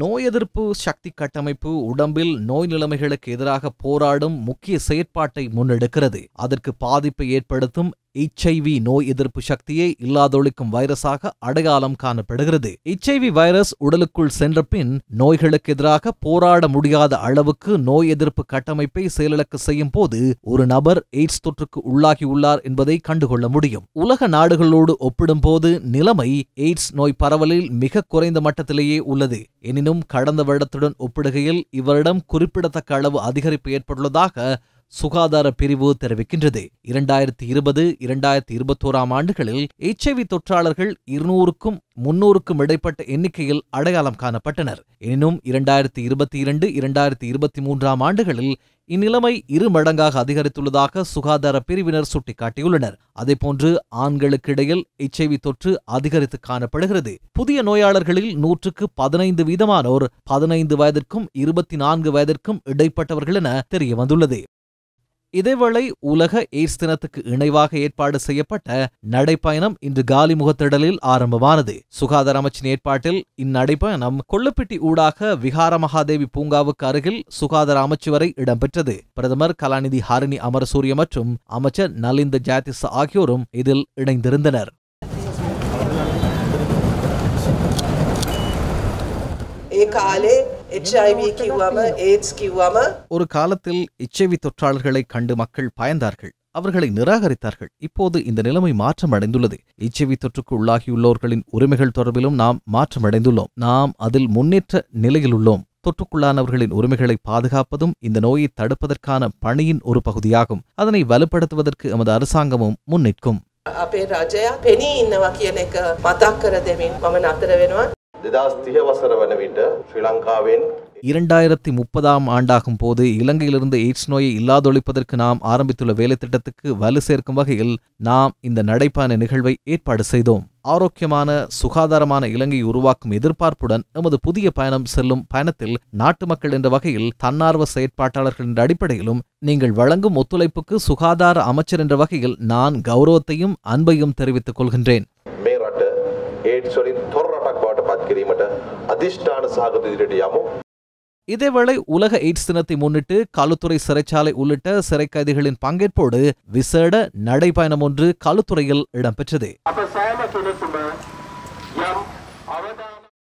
நோய் எதிர்ப்பு சக்தி கட்டமைப்பு உடம்பில் நோய் நிலைமைகளுக்கு எதிராக போராடும் முக்கிய செயற்பாட்டை முன்னெடுக்கிறது அதற்கு பாதிப்பை ஏற்படுத்தும் எச்ஐவி நோய் எதிர்ப்பு சக்தியை இல்லாதொழிக்கும் வைரஸாக அடையாளம் காணப்படுகிறது எச்ஐவி வைரஸ் உடலுக்குள் சென்ற பின் நோய்களுக்கு எதிராக போராட முடியாத அளவுக்கு நோய் எதிர்ப்பு கட்டமைப்பை செயலிழக்க செய்யும் போது ஒரு நபர் எய்ட்ஸ் தொற்றுக்கு உள்ளாகியுள்ளார் என்பதை கண்டுகொள்ள முடியும் உலக நாடுகளோடு ஒப்பிடும்போது நிலைமை எய்ட்ஸ் நோய் பரவலில் மிக குறைந்த மட்டத்திலேயே உள்ளது எனினும் கடந்த வருடத்துடன் ஒப்பிடுகையில் இவரிடம் குறிப்பிடத்தக்க அளவு அதிகரிப்பு ஏற்பட்டுள்ளதாக சுகாதார பிரிவு தெரிவிக்கின்றது இரண்டாயிரத்தி இருபது இரண்டாயிரத்தி இருபத்தோராம் ஆண்டுகளில் எச்ஐவி தொற்றாளர்கள் இருநூறுக்கும் முன்னூறுக்கும் இடைப்பட்ட எண்ணிக்கையில் அடையாளம் காணப்பட்டனர் எனினும் இரண்டாயிரத்தி இருபத்தி இரண்டு இரண்டாயிரத்தி இருபத்தி மூன்றாம் ஆண்டுகளில் இந்நிலைமை இரு மடங்காக அதிகரித்துள்ளதாக சுகாதார பிரிவினர் சுட்டிக்காட்டியுள்ளனர் அதேபோன்று ஆண்களுக்கிடையில் எச்ஐவி தொற்று அதிகரித்து காணப்படுகிறது புதிய நோயாளர்களில் நூற்றுக்கு பதினைந்து வீதமானோர் பதினைந்து வயதிற்கும் இருபத்தி நான்கு வயதிற்கும் இடைப்பட்டவர்கள் என தெரிய இதேவேளை உலக எய்ட்ஸ் தினத்துக்கு இணைவாக ஏற்பாடு செய்யப்பட்ட நடைப்பயணம் இன்று காலிமுகத்திடலில் ஆரம்பமானது சுகாதார அமைச்சின் ஏற்பாட்டில் இந்நடைப்பயணம் கொள்ளுப்பிட்டி ஊடாக விகார மகாதேவி பூங்காவுக்கு அருகில் சுகாதார அமைச்சு வரை இடம்பெற்றது பிரதமர் கலாநிதி ஹாரிணி அமரசூரிய மற்றும் அமைச்சர் நலிந்த ஜாதிஸ் ஆகியோரும் இதில் இணைந்திருந்தனர் காலே ஒரு காலத்தில் எச்ஐவி தொற்றாளர்களை கண்டு மக்கள் பயந்தார்கள் அவர்களை நிராகரித்தார்கள் இப்போது இந்த நிலைமை மாற்றம் அடைந்துள்ளது இச்செவி தொற்றுக்கு உள்ளாகியுள்ளவர்களின் உரிமைகள் தொடர்பிலும் நாம் மாற்றம் அடைந்துள்ளோம் நாம் அதில் முன்னேற்ற நிலையில் உள்ளோம் தொற்றுக்குள்ளானவர்களின் உரிமைகளை பாதுகாப்பதும் இந்த நோயை தடுப்பதற்கான பணியின் ஒரு பகுதியாகும் அதனை வலுப்படுத்துவதற்கு எமது அரசாங்கமும் முன்னிற்கும் இரண்டாயிரத்தி முப்பதாம் ஆண்டாகும் போது இலங்கையிலிருந்து எய்ட்ஸ் நோயை இல்லாதொழிப்பதற்கு நாம் ஆரம்பித்துள்ள வேலை திட்டத்துக்கு வலு சேர்க்கும் வகையில் நாம் இந்த நடைபான நிகழ்வை ஏற்பாடு செய்தோம் ஆரோக்கியமான சுகாதாரமான இலங்கையை உருவாக்கும் எதிர்பார்ப்புடன் நமது புதிய பயணம் செல்லும் பயணத்தில் நாட்டு மக்கள் என்ற வகையில் தன்னார்வ செயற்பாட்டாளர்கள் என்ற அடிப்படையிலும் நீங்கள் வழங்கும் ஒத்துழைப்புக்கு சுகாதார அமைச்சர் என்ற வகையில் நான் கௌரவத்தையும் அன்பையும் தெரிவித்துக் கொள்கின்றேன் அதிஷ்டான சாகதிரடியாமோ இதேவேளை உலக எய்ட்ஸ் தினத்தை முன்னிட்டு காலுத்துறை சிறைச்சாலை உள்ளிட்ட சிறை கைதிகளின் பங்கேற்போடு விசேட நடைபயணம் ஒன்று காலுத்துறையில் இடம்பெற்றது